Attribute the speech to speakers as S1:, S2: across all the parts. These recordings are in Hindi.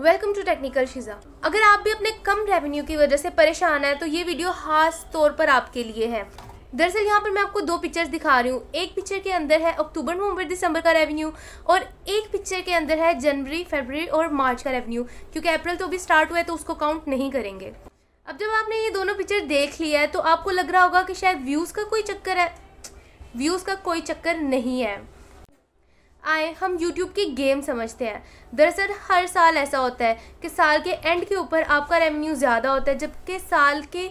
S1: वेलकम टू टेक्निकल शीज़ा अगर आप भी अपने कम रेवेन्यू की वजह से परेशान है तो ये वीडियो खास तौर पर आपके लिए है दरअसल यहाँ पर मैं आपको दो पिक्चर्स दिखा रही हूँ एक पिक्चर के अंदर है अक्टूबर नवंबर दिसंबर का रेवेन्यू और एक पिक्चर के अंदर है जनवरी फरवरी और मार्च का रेवेन्यू क्योंकि अप्रैल तो अभी स्टार्ट हुआ है तो उसको काउंट नहीं करेंगे अब जब आपने ये दोनों पिक्चर देख लिया है तो आपको लग रहा होगा कि शायद व्यूज़ का कोई चक्कर है व्यूज़ का कोई चक्कर नहीं है आए हम यूट्यूब की गेम समझते हैं दरअसल हर साल ऐसा होता है कि साल के एंड के ऊपर आपका रेवेन्यू ज़्यादा होता है जबकि साल के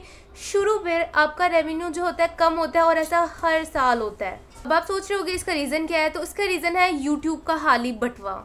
S1: शुरू में आपका रेवेन्यू जो होता है कम होता है और ऐसा हर साल होता है अब आप सोच रहे होगे इसका रीज़न क्या है तो इसका रीज़न है यूट्यूब का हाली बटवा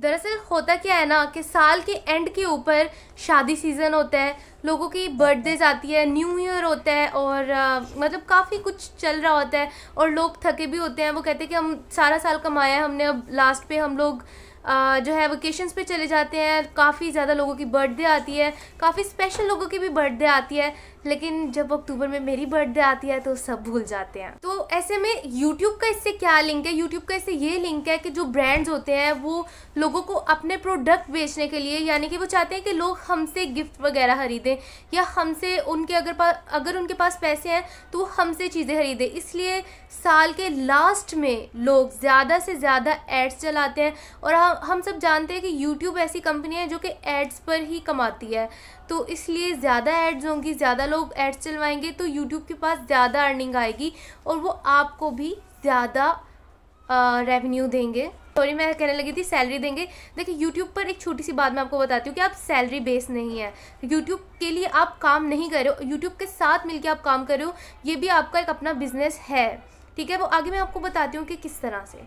S1: दरअसल होता क्या है ना कि साल के एंड के ऊपर शादी सीज़न होता है लोगों की बर्थडेज आती है न्यू ईयर होता है और आ, मतलब काफ़ी कुछ चल रहा होता है और लोग थके भी होते हैं वो कहते हैं कि हम सारा साल कमाया है हमने अब लास्ट पे हम लोग जो है वेकेशंस पे चले जाते हैं काफ़ी ज़्यादा लोगों की बर्थडे आती है काफ़ी स्पेशल लोगों की भी बर्थडे आती है लेकिन जब अक्टूबर में मेरी बर्थडे आती है तो सब भूल जाते हैं तो ऐसे में यूट्यूब का इससे क्या लिंक है यूट्यूब का इससे ये लिंक है कि जो ब्रांड्स होते हैं वो लोगों को अपने प्रोडक्ट बेचने के लिए यानी कि वो चाहते हैं कि लोग हमसे गिफ्ट वगैरह खरीदें या हमसे उनके अगर पास अगर उनके पास पैसे हैं तो वो हमसे चीज़ें खरीदें इसलिए साल के लास्ट में लोग ज़्यादा से ज़्यादा एड्स चलाते हैं और हम हाँ, हम सब जानते हैं कि यूट्यूब ऐसी कंपनी है जो कि एड्स पर ही कमाती है तो इसलिए ज़्यादा एड्स होंगी ज़्यादा लोग एड्स चलवाएंगे तो यूट्यूब के पास ज़्यादा अर्निंग आएगी और वो आपको भी ज़्यादा रेवेन्यू देंगे सॉरी मैं कहने लगी थी सैलरी देंगे देखिए यूट्यूब पर एक छोटी सी बात मैं आपको बताती हूँ कि आप सैलरी बेस नहीं है यूट्यूब के लिए आप काम नहीं कर रहे हो यूट्यूब के साथ मिलकर आप काम कर रहे हो ये भी आपका एक अपना बिजनेस है ठीक है वो आगे मैं आपको बताती हूँ कि किस तरह से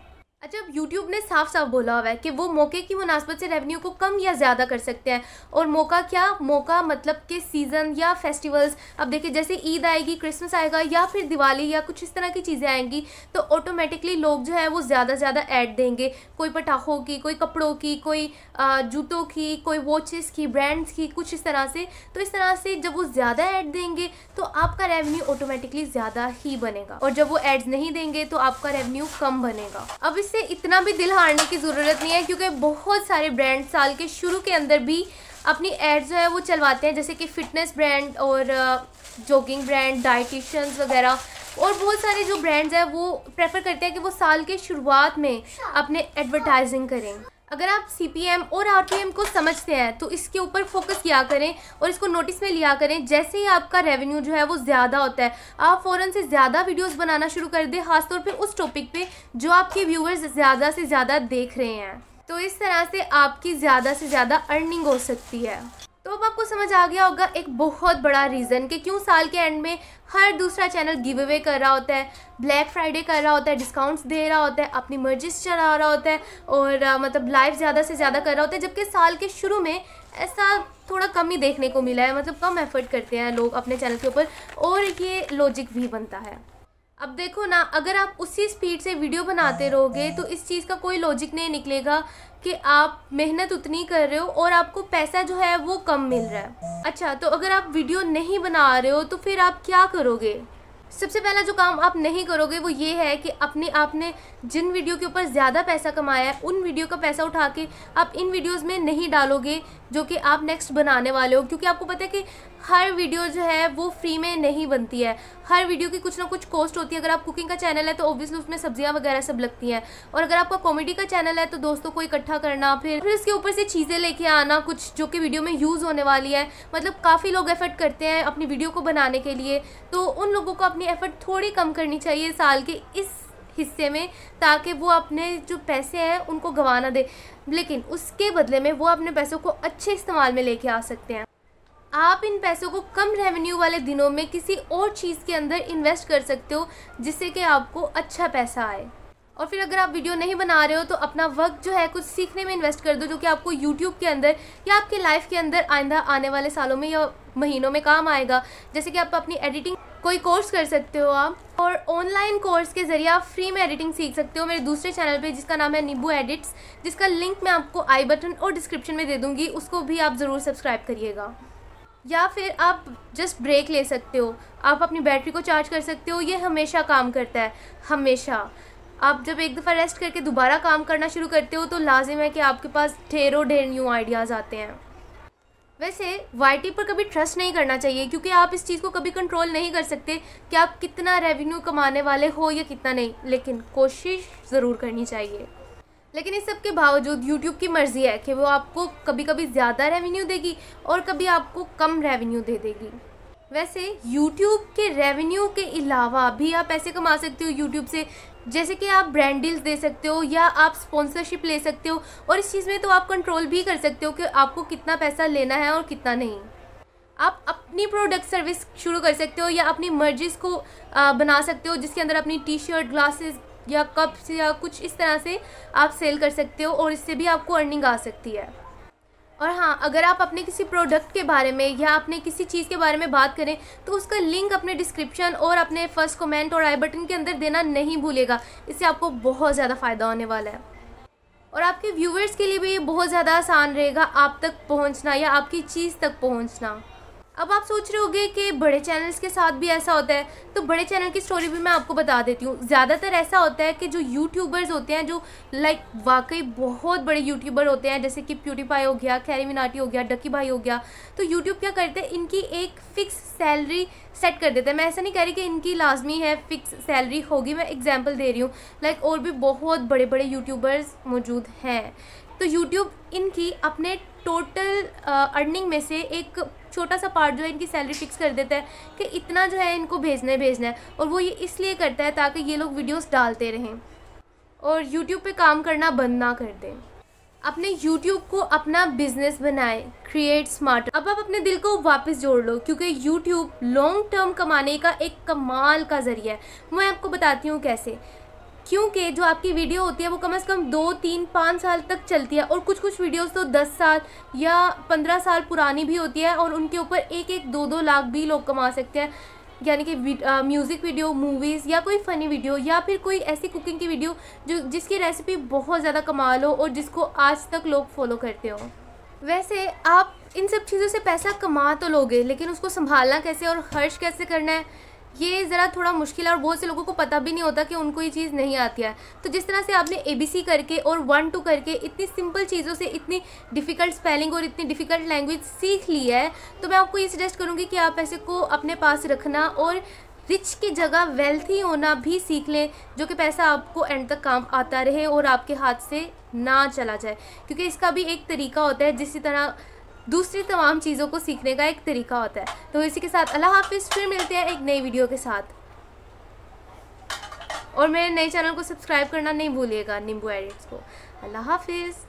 S1: अच्छा अब यूट्यूब ने साफ साफ बोला हुआ है कि वो मौके की मुनासबत से रेवेन्यू को कम या ज़्यादा कर सकते हैं और मौका क्या मौका मतलब के सीज़न या फेस्टिवल्स अब देखिए जैसे ईद आएगी क्रिसमस आएगा या फिर दिवाली या कुछ इस तरह की चीज़ें आएंगी तो ऑटोमेटिकली लोग जो है वो ज़्यादा से ज़्यादा ऐड देंगे कोई पटाखों की कोई कपड़ों की कोई जूतों की कोई वॉचेस की ब्रांड्स की कुछ इस तरह से तो इस तरह से जब वो ज़्यादा ऐड देंगे तो आपका रेवेन्यू ऑटोमेटिकली ज़्यादा ही बनेगा और जब वो एड्स नहीं देंगे तो आपका रेवेन्यू कम बनेगा अब इससे से इतना भी दिल हारने की ज़रूरत नहीं है क्योंकि बहुत सारे ब्रांड साल के शुरू के अंदर भी अपनी एड जो है वो चलवाते हैं जैसे कि फ़िटनेस ब्रांड और जॉगिंग ब्रांड डाइटिशन्स वगैरह और बहुत सारे जो ब्रांड्स हैं वो प्रेफर करते हैं कि वो साल के शुरुआत में अच्छा। अपने एडवर्टाइजिंग करें अगर आप सी और आर को समझते हैं तो इसके ऊपर फोकस किया करें और इसको नोटिस में लिया करें जैसे ही आपका रेवेन्यू जो है वो ज़्यादा होता है आप फ़ौरन से ज़्यादा वीडियोस बनाना शुरू कर दें खासतौर पे उस टॉपिक पे जो आपके व्यूअर्स ज़्यादा से ज़्यादा देख रहे हैं तो इस तरह से आपकी ज़्यादा से ज़्यादा अर्निंग हो सकती है तो अब आपको समझ आ गया होगा एक बहुत बड़ा रीज़न कि क्यों साल के एंड में हर दूसरा चैनल गिव अवे कर रहा होता है ब्लैक फ्राइडे कर रहा होता है डिस्काउंट्स दे रहा होता है अपनी मर्जी से चला रहा होता है और आ, मतलब लाइव ज़्यादा से ज़्यादा कर रहा होता है जबकि साल के शुरू में ऐसा थोड़ा कम ही देखने को मिला है मतलब कम एफर्ट करते हैं लोग अपने चैनल के ऊपर और ये लॉजिक भी बनता है अब देखो ना अगर आप उसी स्पीड से वीडियो बनाते रहोगे तो इस चीज़ का कोई लॉजिक नहीं निकलेगा कि आप मेहनत उतनी कर रहे हो और आपको पैसा जो है वो कम मिल रहा है अच्छा तो अगर आप वीडियो नहीं बना रहे हो तो फिर आप क्या करोगे सबसे पहला जो काम आप नहीं करोगे वो ये है कि अपने आपने जिन वीडियो के ऊपर ज़्यादा पैसा कमाया है उन वीडियो का पैसा उठा के आप इन वीडियोस में नहीं डालोगे जो कि आप नेक्स्ट बनाने वाले हो क्योंकि आपको पता है कि हर वीडियो जो है वो फ्री में नहीं बनती है हर वीडियो की कुछ ना कुछ कॉस्ट होती है अगर आप कुकिंग का चैनल है तो ऑब्वियसली उसमें सब्जियाँ वगैरह सब लगती हैं और अगर आपका कॉमेडी का चैनल है तो दोस्तों को इकट्ठा करना फिर फिर इसके ऊपर से चीज़ें लेके आना कुछ जो कि वीडियो में यूज़ होने वाली है मतलब काफ़ी लोग एफर्ट करते हैं अपनी वीडियो को बनाने के लिए तो उन लोगों को अपनी एफर्ट थोड़ी कम करनी चाहिए साल के इस हिस्से में ताकि वो अपने जो पैसे हैं उनको गंवाना दे लेकिन उसके बदले में वो अपने पैसों को अच्छे इस्तेमाल में लेके आ सकते हैं आप इन पैसों को कम रेवेन्यू वाले दिनों में किसी और चीज़ के अंदर इन्वेस्ट कर सकते हो जिससे कि आपको अच्छा पैसा आए और फिर अगर आप वीडियो नहीं बना रहे हो तो अपना वक्त जो है कुछ सीखने में इन्वेस्ट कर दो जो कि आपको यूट्यूब के अंदर या आपके लाइफ के अंदर आइंदा आने वाले सालों में या महीनों में काम आएगा जैसे कि आप अपनी एडिटिंग कोई कोर्स कर सकते हो आप और ऑनलाइन कोर्स के ज़रिए आप फ्री में एडिटिंग सीख सकते हो मेरे दूसरे चैनल पे जिसका नाम है नींबू एडिट्स जिसका लिंक मैं आपको आई बटन और डिस्क्रिप्शन में दे दूँगी उसको भी आप ज़रूर सब्सक्राइब करिएगा या फिर आप जस्ट ब्रेक ले सकते हो आप अपनी बैटरी को चार्ज कर सकते हो ये हमेशा काम करता है हमेशा आप जब एक दफ़ा रेस्ट करके दोबारा काम करना शुरू करते हो तो लाजिम है कि आपके पास ढेरों ढेर न्यू आइडियाज़ आते हैं वैसे वाई पर कभी ट्रस्ट नहीं करना चाहिए क्योंकि आप इस चीज़ को कभी कंट्रोल नहीं कर सकते कि आप कितना रेवेन्यू कमाने वाले हो या कितना नहीं लेकिन कोशिश ज़रूर करनी चाहिए लेकिन इस सब के बावजूद YouTube की मर्ज़ी है कि वो आपको कभी कभी ज़्यादा रेवेन्यू देगी और कभी आपको कम रेवेन्यू दे देगी वैसे YouTube के रेवेन्यू के अलावा भी आप पैसे कमा सकते हो YouTube से जैसे कि आप ब्रांड डील्स दे सकते हो या आप स्पॉन्सरशिप ले सकते हो और इस चीज़ में तो आप कंट्रोल भी कर सकते हो कि आपको कितना पैसा लेना है और कितना नहीं आप अपनी प्रोडक्ट सर्विस शुरू कर सकते हो या अपनी मर्जीज़ को बना सकते हो जिसके अंदर अपनी टी शर्ट ग्लासेस या कप्स या कुछ इस तरह से आप सेल कर सकते हो और इससे भी आपको अर्निंग आ सकती है और हाँ अगर आप अपने किसी प्रोडक्ट के बारे में या अपने किसी चीज़ के बारे में बात करें तो उसका लिंक अपने डिस्क्रिप्शन और अपने फर्स्ट कमेंट और आई बटन के अंदर देना नहीं भूलेगा इससे आपको बहुत ज़्यादा फ़ायदा होने वाला है और आपके व्यूवर्स के लिए भी ये बहुत ज़्यादा आसान रहेगा आप तक पहुँचना या आपकी चीज़ तक पहुँचना अब आप सोच रहे होगे कि बड़े चैनल्स के साथ भी ऐसा होता है तो बड़े चैनल की स्टोरी भी मैं आपको बता देती हूँ ज़्यादातर ऐसा होता है कि जो यूट्यूबर्स होते हैं जो लाइक वाकई बहुत बड़े यूट्यूबर होते हैं जैसे कि प्यूटीफाई हो गया खैरी मिनाटी हो गया डक्की भाई हो गया तो यूट्यूब क्या करते हैं इनकी एक फ़िक्स सैलरी सेट कर देते हैं मैं ऐसा नहीं कह रही कि इनकी लाजमी है फ़िक्स सैलरी होगी मैं एग्जाम्पल दे रही हूँ लाइक और भी बहुत बड़े बड़े यूट्यूबर्स मौजूद हैं तो यूट्यूब इनकी अपने टोटल अर्निंग में से एक छोटा सा पार्ट जो है इनकी सैलरी फिक्स कर देता है कि इतना जो है इनको भेजना है भेजना है और वो ये इसलिए करता है ताकि ये लोग वीडियोस डालते रहें और यूट्यूब पे काम करना बंद ना कर दें अपने यूट्यूब को अपना बिजनेस बनाएं क्रिएट स्मार्ट अब आप अपने दिल को वापस जोड़ लो क्योंकि यूट्यूब लॉन्ग टर्म कमाने का एक कमाल का ज़रिया है मैं आपको बताती हूँ कैसे क्योंकि जो आपकी वीडियो होती है वो कम से कम दो तीन पाँच साल तक चलती है और कुछ कुछ वीडियोस तो दस साल या पंद्रह साल पुरानी भी होती है और उनके ऊपर एक एक दो दो लाख भी लोग कमा सकते हैं यानी कि म्यूज़िक वीडियो मूवीज़ या कोई फ़नी वीडियो या फिर कोई ऐसी कुकिंग की वीडियो जो जिसकी रेसिपी बहुत ज़्यादा कमाल हो और जिसको आज तक लोग फॉलो करते हो वैसे आप इन सब चीज़ों से पैसा कमा तो लोगे लेकिन उसको संभालना कैसे और खर्च कैसे करना है ये ज़रा थोड़ा मुश्किल है और बहुत से लोगों को पता भी नहीं होता कि उनको ये चीज़ नहीं आती है तो जिस तरह से आपने ए बी सी करके और वन टू करके इतनी सिंपल चीज़ों से इतनी डिफ़िकल्ट स्पेलिंग और इतनी डिफ़िकल्ट लैंग्वेज सीख ली है तो मैं आपको ये सजेस्ट करूँगी कि आप ऐसे को अपने पास रखना और रिच की जगह वेल्थी होना भी सीख लें जो कि पैसा आपको एंड तक काम आता रहे और आपके हाथ से ना चला जाए क्योंकि इसका भी एक तरीका होता है जिस तरह दूसरी तमाम चीज़ों को सीखने का एक तरीका होता है तो इसी के साथ अल्लाह हाफिज़ फिर मिलते हैं एक नई वीडियो के साथ और मेरे नए चैनल को सब्सक्राइब करना नहीं भूलिएगा नींबू एडिट्स को अल्लाह हाफिज़